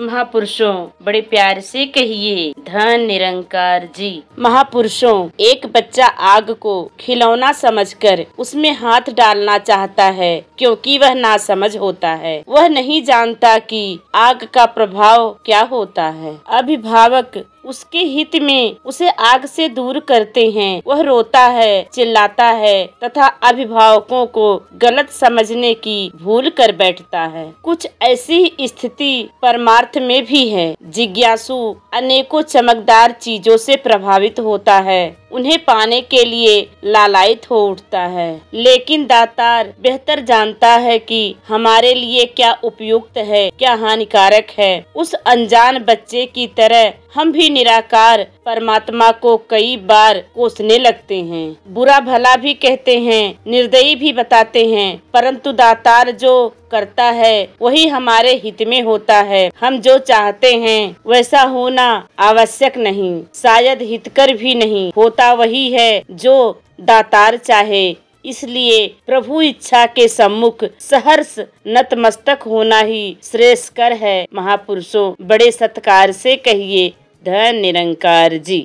महापुरुषों बड़े प्यार से कहिए धन निरंकार जी महापुरुषों एक बच्चा आग को खिलौना समझकर उसमें हाथ डालना चाहता है क्योंकि वह ना समझ होता है वह नहीं जानता कि आग का प्रभाव क्या होता है अभिभावक उसके हित में उसे आग से दूर करते हैं वह रोता है चिल्लाता है तथा अभिभावकों को गलत समझने की भूल कर बैठता है कुछ ऐसी स्थिति परमार्थ में भी है जिज्ञासु अनेकों चमकदार चीजों से प्रभावित होता है उन्हें पाने के लिए लालायित हो उठता है लेकिन दातार बेहतर जानता है कि हमारे लिए क्या उपयुक्त है क्या हानिकारक है उस अनजान बच्चे की तरह हम भी निराकार परमात्मा को कई बार कोसने लगते हैं बुरा भला भी कहते हैं निर्दयी भी बताते हैं परंतु दातार जो करता है वही हमारे हित में होता है हम जो चाहते हैं वैसा होना आवश्यक नहीं शायद हितकर भी नहीं होता वही है जो दातार चाहे इसलिए प्रभु इच्छा के सम्मुख सहर्ष नतमस्तक होना ही श्रेष्ठ कर है महापुरुषों बड़े सत्कार से कहिए धन निरंकार जी